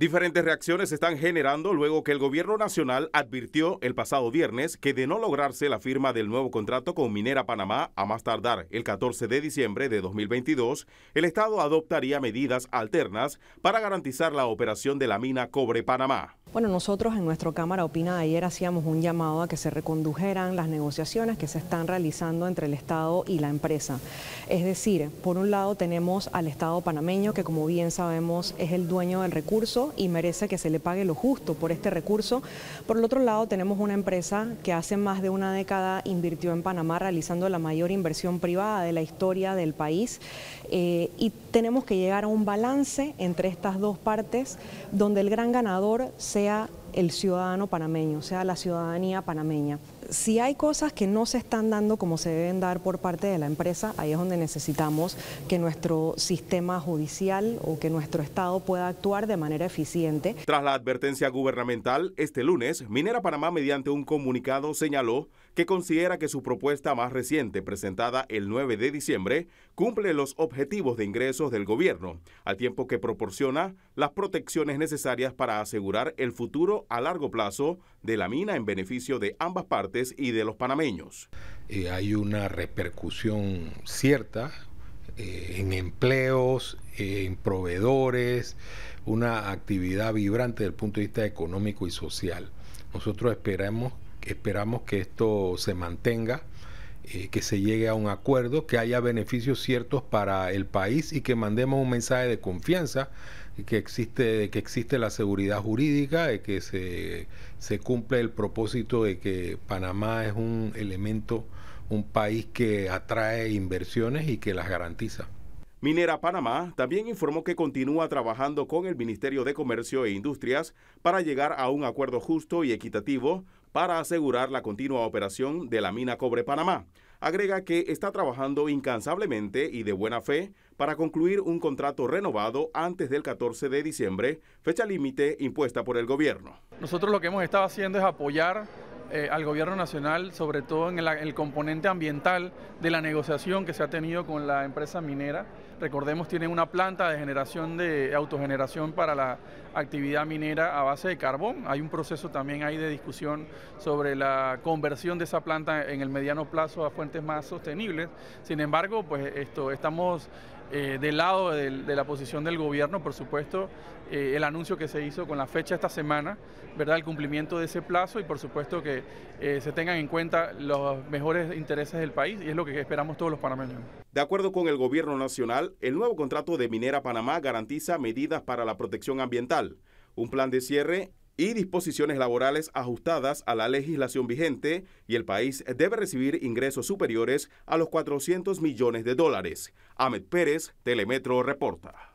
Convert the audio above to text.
Diferentes reacciones están generando luego que el gobierno nacional advirtió el pasado viernes que de no lograrse la firma del nuevo contrato con Minera Panamá a más tardar el 14 de diciembre de 2022, el Estado adoptaría medidas alternas para garantizar la operación de la mina Cobre Panamá. Bueno, nosotros en nuestro Cámara Opina ayer hacíamos un llamado a que se recondujeran las negociaciones que se están realizando entre el Estado y la empresa. Es decir, por un lado tenemos al Estado panameño, que como bien sabemos es el dueño del recurso, y merece que se le pague lo justo por este recurso. Por el otro lado, tenemos una empresa que hace más de una década invirtió en Panamá realizando la mayor inversión privada de la historia del país eh, y tenemos que llegar a un balance entre estas dos partes donde el gran ganador sea el ciudadano panameño, o sea, la ciudadanía panameña. Si hay cosas que no se están dando como se deben dar por parte de la empresa, ahí es donde necesitamos que nuestro sistema judicial o que nuestro Estado pueda actuar de manera eficiente. Tras la advertencia gubernamental, este lunes, Minera Panamá mediante un comunicado señaló que considera que su propuesta más reciente, presentada el 9 de diciembre, cumple los objetivos de ingresos del gobierno, al tiempo que proporciona las protecciones necesarias para asegurar el futuro a largo plazo de la mina en beneficio de ambas partes y de los panameños. Eh, hay una repercusión cierta eh, en empleos, en proveedores, una actividad vibrante desde el punto de vista económico y social. Nosotros esperamos, esperamos que esto se mantenga. Eh, que se llegue a un acuerdo, que haya beneficios ciertos para el país y que mandemos un mensaje de confianza que existe, que existe la seguridad jurídica, de que se, se cumple el propósito de que Panamá es un elemento, un país que atrae inversiones y que las garantiza. Minera Panamá también informó que continúa trabajando con el Ministerio de Comercio e Industrias para llegar a un acuerdo justo y equitativo para asegurar la continua operación de la mina Cobre Panamá agrega que está trabajando incansablemente y de buena fe para concluir un contrato renovado antes del 14 de diciembre, fecha límite impuesta por el gobierno. Nosotros lo que hemos estado haciendo es apoyar eh, al gobierno nacional, sobre todo en el, componente ambiental de la negociación que se ha tenido con la empresa minera. Recordemos, tiene una planta de generación de autogeneración para la actividad minera a base de carbón. Hay un proceso también ahí de discusión sobre la conversión de esa planta en el mediano plazo a fuentes más sostenibles. Sin embargo, pues esto estamos eh, del lado de, la posición del gobierno, por supuesto, eh, el anuncio que se hizo con la fecha esta semana, ¿verdad? El cumplimiento de ese plazo y por supuesto que eh, se tengan en cuenta los mejores intereses del país y es lo que esperamos todos los panameños. De acuerdo con el gobierno nacional, el nuevo contrato de Minera Panamá garantiza medidas para la protección ambiental, un plan de cierre y disposiciones laborales ajustadas a la legislación vigente y el país debe recibir ingresos superiores a los 400 millones de dólares. Ahmed Pérez, Telemetro, reporta.